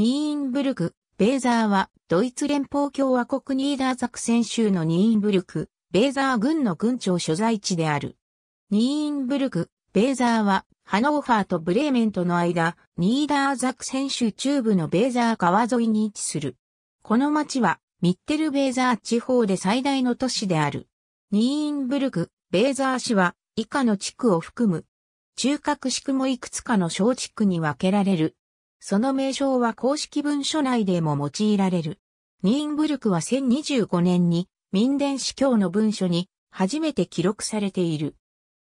ニーンブルク、ベーザーは、ドイツ連邦共和国ニーダーザクセン州のニーンブルク、ベーザー軍の軍庁所在地である。ニーンブルク、ベーザーは、ハノーファーとブレーメンとの間、ニーダーザクセン州中部のベーザー川沿いに位置する。この町は、ミッテルベーザー地方で最大の都市である。ニーンブルク、ベーザー市は、以下の地区を含む。中核地区もいくつかの小地区に分けられる。その名称は公式文書内でも用いられる。ニーンブルクは1025年に民伝司教の文書に初めて記録されている。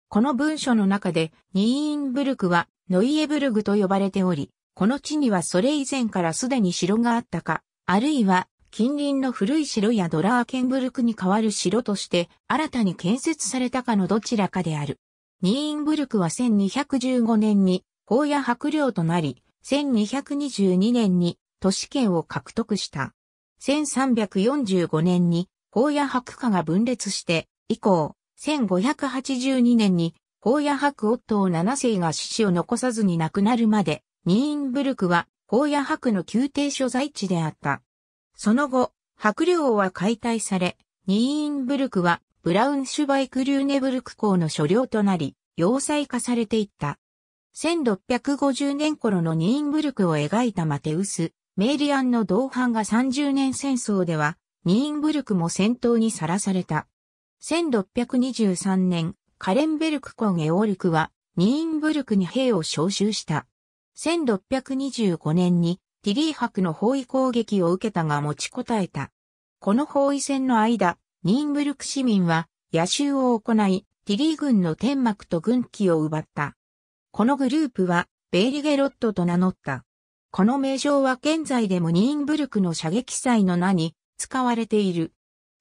この文書の中でニーンブルクはノイエブルグと呼ばれており、この地にはそれ以前からすでに城があったか、あるいは近隣の古い城やドラーケンブルクに代わる城として新たに建設されたかのどちらかである。ニーンブルクは1215年に荒野白領となり、1222年に都市圏を獲得した。1345年に高野白家が分裂して、以降、1582年に高野白夫七7世が死死を残さずに亡くなるまで、ニーンブルクは高野白の宮廷所在地であった。その後、白領は解体され、ニーンブルクはブラウンシュバイク・リューネブルク校の所領となり、要塞化されていった。1650年頃のニーンブルクを描いたマテウス、メイリアンの同伴が30年戦争では、ニーンブルクも戦闘にさらされた。1623年、カレンベルクコン・エオルクは、ニーンブルクに兵を召集した。1625年に、ティリー博の包囲攻撃を受けたが持ちこたえた。この包囲戦の間、ニーンブルク市民は、野襲を行い、ティリー軍の天幕と軍旗を奪った。このグループは、ベイリゲロットと名乗った。この名称は現在でもニーンブルクの射撃祭の名に使われている。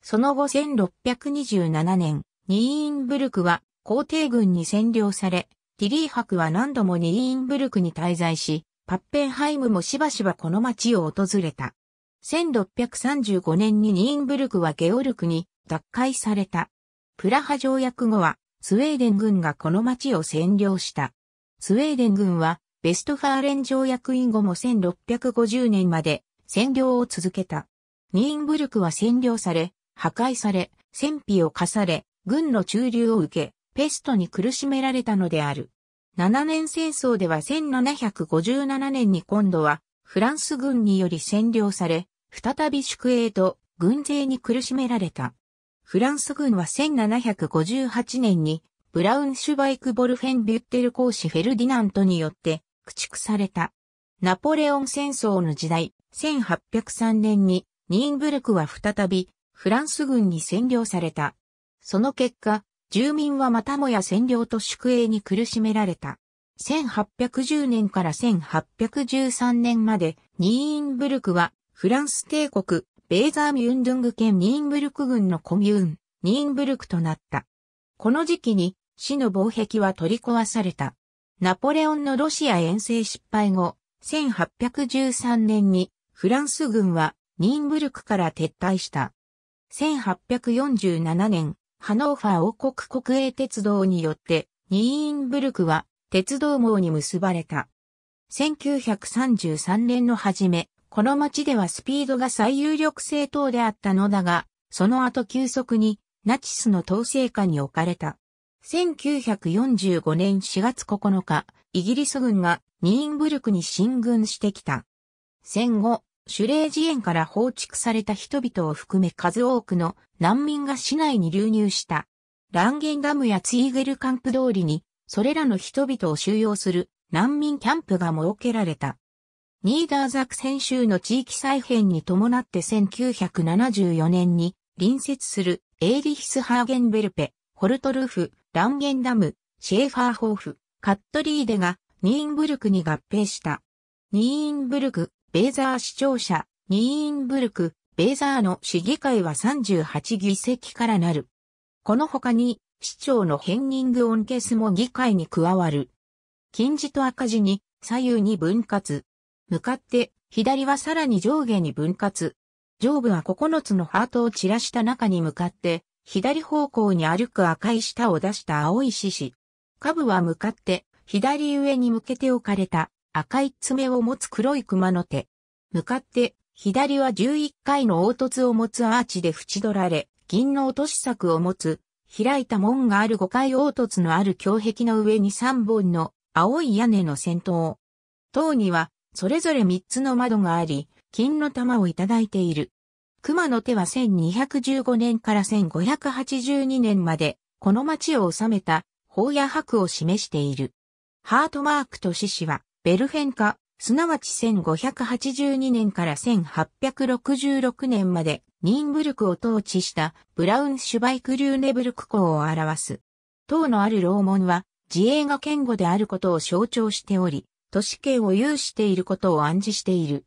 その後1627年、ニーンブルクは皇帝軍に占領され、ティリー博は何度もニーンブルクに滞在し、パッペンハイムもしばしばこの町を訪れた。1635年にニーンブルクはゲオルクに奪回された。プラハ条約後はスウェーデン軍がこの町を占領した。スウェーデン軍はベストファーレン条約員後も1650年まで占領を続けた。ニーンブルクは占領され、破壊され、戦費を課され、軍の駐留を受け、ペストに苦しめられたのである。7年戦争では1757年に今度はフランス軍により占領され、再び宿営と軍勢に苦しめられた。フランス軍は1758年にブラウンシュバイク・ボルフェン・ビュッテル公使フェルディナントによって駆逐された。ナポレオン戦争の時代、1803年にニーンブルクは再びフランス軍に占領された。その結果、住民はまたもや占領と宿営に苦しめられた。1810年から1813年までニーンブルクはフランス帝国ベーザーミュンドゥング県ニーンブルク軍のコミューン、ニーンブルクとなった。この時期に市の防壁は取り壊された。ナポレオンのロシア遠征失敗後、1813年にフランス軍はニーンブルクから撤退した。1847年、ハノーファー王国国営鉄道によってニーンブルクは鉄道網に結ばれた。1933年の初め、この町ではスピードが最有力政党であったのだが、その後急速にナチスの統制下に置かれた。1945年4月9日、イギリス軍がニーンブルクに進軍してきた。戦後、シュレージ園から放逐された人々を含め数多くの難民が市内に流入した。ランゲンダムやツイーゲルカンプ通りに、それらの人々を収容する難民キャンプが設けられた。ニーダーザクセン州の地域再編に伴って1974年に隣接するエーリヒスハーゲンベルペ、ホルトルフ、ランゲンダム、シェーファーホーフ、カットリーデがニーンブルクに合併した。ニーンブルク、ベーザー市長者、ニーンブルク、ベーザーの市議会は38議席からなる。この他に、市長のヘンニング・オンケスも議会に加わる。近字と赤字に左右に分割。向かって左はさらに上下に分割。上部は9つのハートを散らした中に向かって左方向に歩く赤い舌を出した青い獅子。下部は向かって、左上に向けて置かれた赤い爪を持つ黒い熊の手。向かって、左は11回の凹凸を持つアーチで縁取られ、銀の落とし柵を持つ、開いた門がある5回凹凸のある胸壁の上に3本の青い屋根の先頭。塔には、それぞれ3つの窓があり、金の玉をいただいている。熊の手は1215年から1582年まで、この町を治めた、宝や白を示している。ハートマークと獅子は、ベルフェンカ、すなわち1582年から1866年まで、ニンブルクを統治したブラウンシュバイクリューネブルク公を表す。塔のある楼門は、自営が堅固であることを象徴しており、都市圏を有していることを暗示している。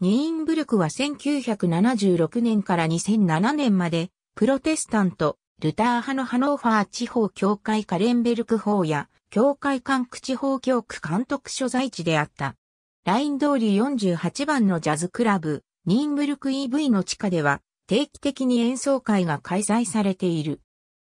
ニーンブルクは1976年から2007年まで、プロテスタント、ルター派のハノーファー地方教会カレンベルク法や、教会管区地方教区監督所在地であった。ライン通り48番のジャズクラブ、ニーンブルク EV の地下では、定期的に演奏会が開催されている。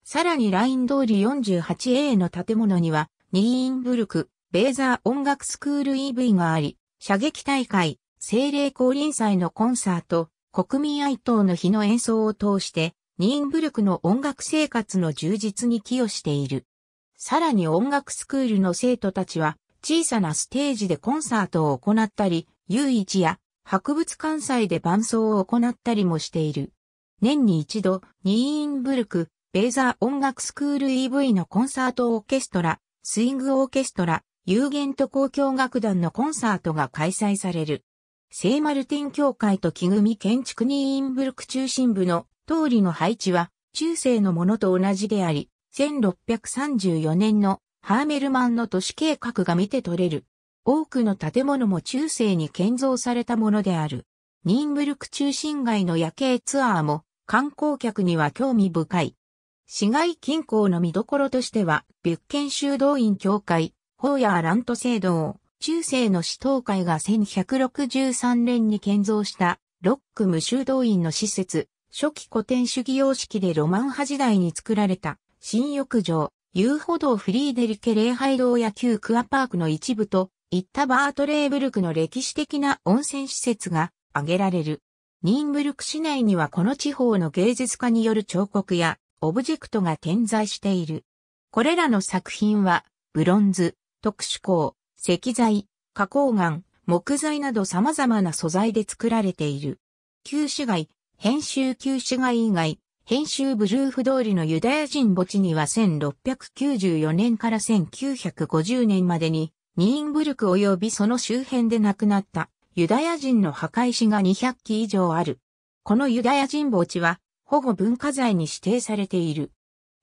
さらにライン通り 48A の建物には、ニーンブルク、ベーザー音楽スクール EV があり、射撃大会、政令降臨祭のコンサート、国民哀悼の日の演奏を通して、ニーンブルクの音楽生活の充実に寄与している。さらに音楽スクールの生徒たちは、小さなステージでコンサートを行ったり、遊一や博物館祭で伴奏を行ったりもしている。年に一度、ニーンブルク、ベーザー音楽スクール EV のコンサートオーケストラ、スイングオーケストラ、有限と交響楽団のコンサートが開催される。聖マルティン教会と木組建築ニーインブルク中心部の通りの配置は中世のものと同じであり、1634年のハーメルマンの都市計画が見て取れる。多くの建物も中世に建造されたものである。ニーンブルク中心街の夜景ツアーも観光客には興味深い。市街近郊の見どころとしては、ビュッケン修道院教会、ホーヤーラント聖堂、中世の市東会が1163年に建造したロック無修道院の施設、初期古典主義様式でロマン派時代に作られた新浴場、遊歩道フリーデリケ礼拝堂や旧クアパークの一部と、いったバートレーブルクの歴史的な温泉施設が挙げられる。ニンブルク市内にはこの地方の芸術家による彫刻やオブジェクトが点在している。これらの作品は、ブロンズ、特殊鋼、石材、花崗岩、木材など様々な素材で作られている。旧市街、編集旧市街以外、編集ブルーフ通りのユダヤ人墓地には1694年から1950年までに、ニーンブルク及びその周辺で亡くなったユダヤ人の墓石が200基以上ある。このユダヤ人墓地は保護文化財に指定されている。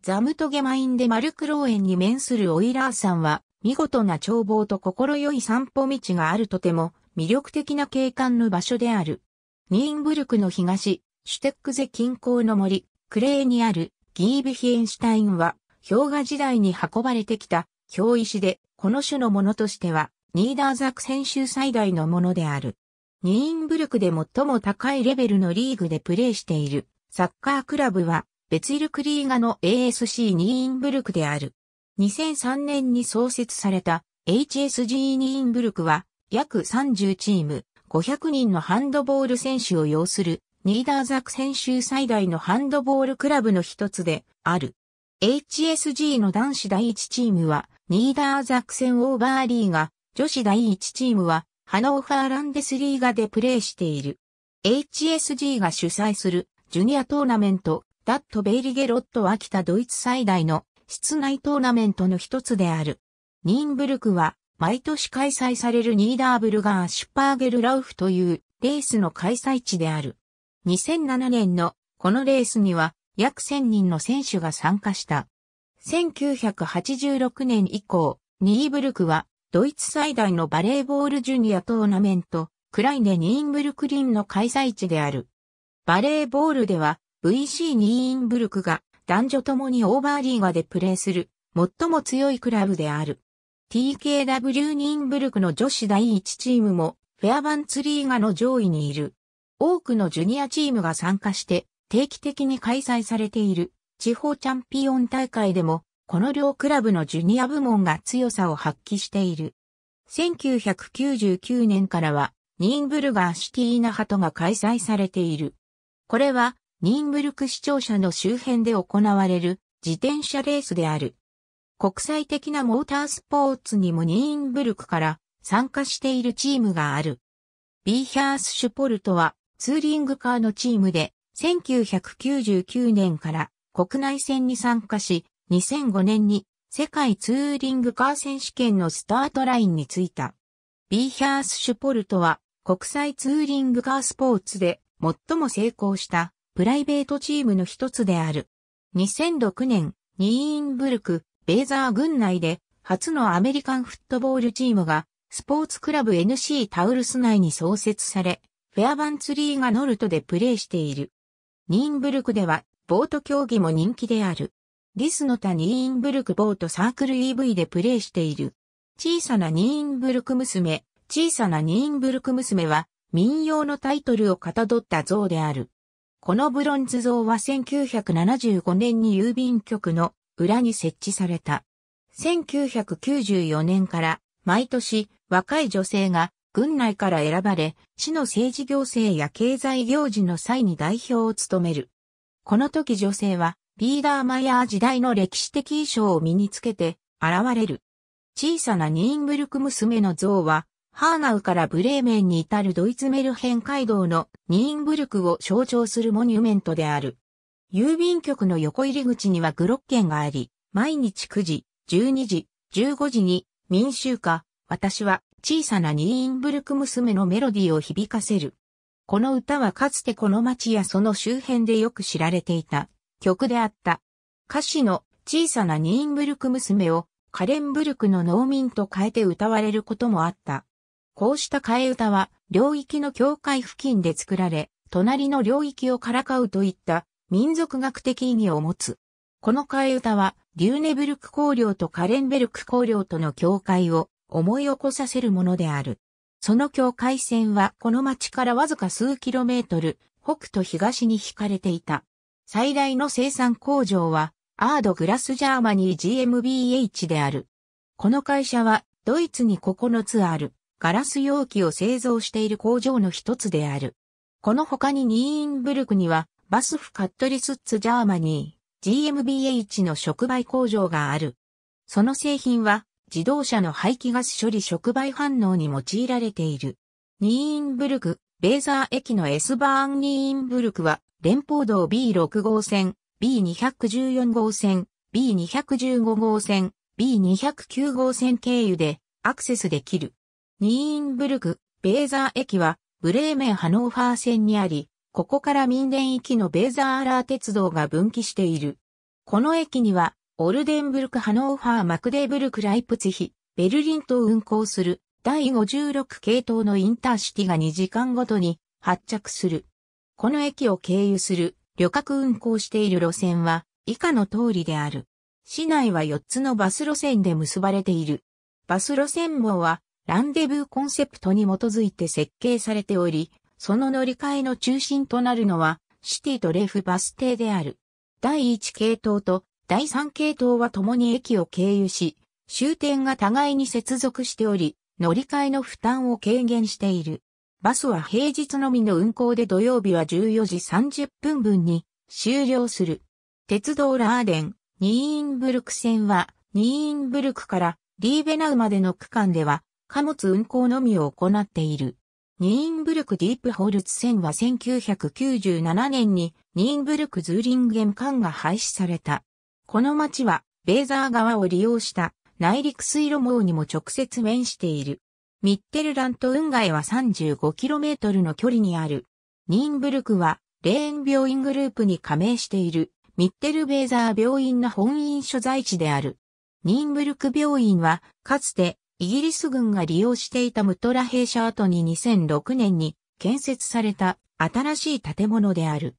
ザムトゲマインでマルクローンに面するオイラーんは見事な眺望と心よい散歩道があるとても魅力的な景観の場所である。ニーンブルクの東、シュテックゼ近郊の森、クレーにあるギービヒエンシュタインは氷河時代に運ばれてきた氷石で、この種のものとしてはニーダーザク選手最大のものである。ニーンブルクで最も高いレベルのリーグでプレーしているサッカークラブはベツイルクリーガの ASC ニーンブルクである。2003年に創設された HSG ニーンブルクは約30チーム500人のハンドボール選手を擁するニーダーザク選手最大のハンドボールクラブの一つである。HSG の男子第1チームはニーダーザク戦オーバーリーガ、女子第1チームはハノーファーランデスリーガでプレーしている。HSG が主催するジュニアトーナメント、ダット・ベイリゲロットは北ドイツ最大の室内トーナメントの一つである。ニーンブルクは毎年開催されるニーダーブルガーシュパーゲルラウフというレースの開催地である。2007年のこのレースには約1000人の選手が参加した。1986年以降、ニーブルクはドイツ最大のバレーボールジュニアトーナメント、クライネ・ニーンブルクリンの開催地である。バレーボールでは VC ニーンブルクが男女ともにオーバーリーガでプレーする、最も強いクラブである。TKW ニンブルクの女子第1チームも、フェアバンツリーガの上位にいる。多くのジュニアチームが参加して、定期的に開催されている、地方チャンピオン大会でも、この両クラブのジュニア部門が強さを発揮している。1999年からは、ニーンブルガーシティーナハトが開催されている。これは、ニンブルク市庁舎の周辺で行われる自転車レースである。国際的なモータースポーツにもニーンブルクから参加しているチームがある。ビーヒャースシュポルトはツーリングカーのチームで1999年から国内戦に参加し2005年に世界ツーリングカー選手権のスタートラインについた。ビーヒャースシュポルトは国際ツーリングカースポーツで最も成功したプライベートチームの一つである。2006年、ニーンブルク、ベーザー軍内で、初のアメリカンフットボールチームが、スポーツクラブ NC タウルス内に創設され、フェアバンツリーがノルトでプレーしている。ニーンブルクでは、ボート競技も人気である。ディスの他ニーンブルクボートサークル EV でプレーしている。小さなニーンブルク娘、小さなニーンブルク娘は、民謡のタイトルをかたどった像である。このブロンズ像は1975年に郵便局の裏に設置された。1994年から毎年若い女性が軍内から選ばれ、市の政治行政や経済行事の際に代表を務める。この時女性は、ビーダーマヤー時代の歴史的衣装を身につけて現れる。小さなニーンブルク娘の像は、ハーナウからブレーメンに至るドイツメルヘン街道のニーンブルクを象徴するモニュメントである。郵便局の横入り口にはグロッケンがあり、毎日9時、12時、15時に民衆か、私は小さなニーンブルク娘のメロディーを響かせる。この歌はかつてこの街やその周辺でよく知られていた曲であった。歌詞の小さなニーンブルク娘をカレンブルクの農民と変えて歌われることもあった。こうした替え歌は、領域の境界付近で作られ、隣の領域をからかうといった民族学的意義を持つ。この替え歌は、リューネブルク公領とカレンベルク公領との境界を思い起こさせるものである。その境界線はこの町からわずか数キロメートル、北と東に引かれていた。最大の生産工場は、アード・グラス・ジャーマニー GmbH である。この会社は、ドイツに9つある。ガラス容器を製造している工場の一つである。この他にニーインブルクには、バスフカットリスッツジャーマニー、GMBH の触媒工場がある。その製品は、自動車の排気ガス処理触媒反応に用いられている。ニーインブルク、ベーザー駅の S バーンニーインブルクは、連邦道 B6 号線、B214 号線、B215 号線、B209 号線経由でアクセスできる。ニーンブルク、ベーザー駅は、ブレーメン・ハノーファー線にあり、ここから民電行きのベーザーアラー鉄道が分岐している。この駅には、オルデンブルク・ハノーファー・マクデーブルク・ライプツヒ、ベルリンと運行する第56系統のインターシティが2時間ごとに発着する。この駅を経由する旅客運行している路線は以下の通りである。市内は4つのバス路線で結ばれている。バス路線網はランデブーコンセプトに基づいて設計されており、その乗り換えの中心となるのは、シティとレフバス停である。第1系統と第3系統は共に駅を経由し、終点が互いに接続しており、乗り換えの負担を軽減している。バスは平日のみの運行で土曜日は14時30分分に終了する。鉄道ラーデン、ニーインブルク線は、ニーインブルクからリーベナウまでの区間では、貨物運行のみを行っている。ニーンブルクディープホールツ線は1997年にニーンブルクズーリンゲン間が廃止された。この町はベーザー川を利用した内陸水路網にも直接面している。ミッテルラント運河へは 35km の距離にある。ニーンブルクは、レーン病院グループに加盟している、ミッテルベーザー病院の本院所在地である。ニーンブルク病院は、かつて、イギリス軍が利用していたムトラ兵舎跡に2006年に建設された新しい建物である。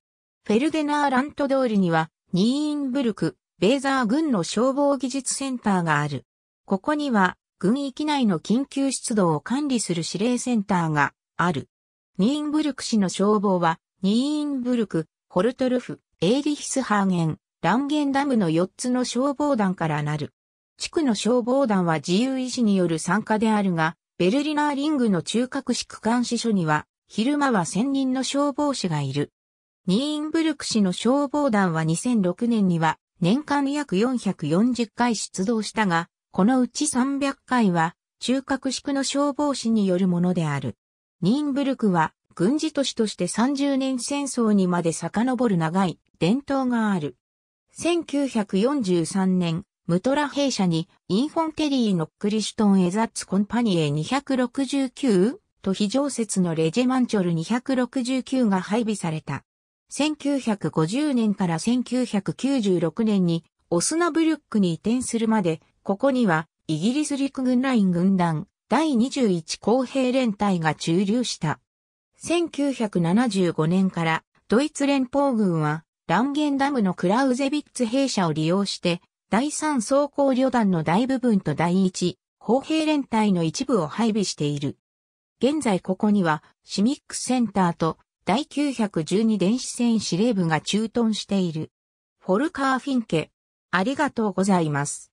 フェルデナーラント通りにはニーインブルク、ベーザー軍の消防技術センターがある。ここには軍域内の緊急出動を管理する指令センターがある。ニーインブルク市の消防はニーインブルク、ホルトルフ、エイリヒスハーゲン、ランゲンダムの4つの消防団からなる。地区の消防団は自由意志による参加であるが、ベルリナーリングの中核市区監視所には、昼間は1000人の消防士がいる。ニーンブルク市の消防団は2006年には、年間約440回出動したが、このうち300回は、中核市区の消防士によるものである。ニーンブルクは、軍事都市として30年戦争にまで遡る長い伝統がある。1943年、ムトラ兵舎に、インフォンテリーのクリシュトンエザッツコンパニエ 269? と非常設のレジェマンチョル269が配備された。1950年から1996年にオスナブルックに移転するまで、ここにはイギリス陸軍ライン軍団第21公平連隊が駐留した。1975年からドイツ連邦軍はランゲンダムのクラウゼビッツ兵舎を利用して第三装甲旅団の大部分と第一砲兵連隊の一部を配備している。現在ここにはシミックセンターと第912電子戦司令部が駐屯している。フォルカー・フィンケ、ありがとうございます。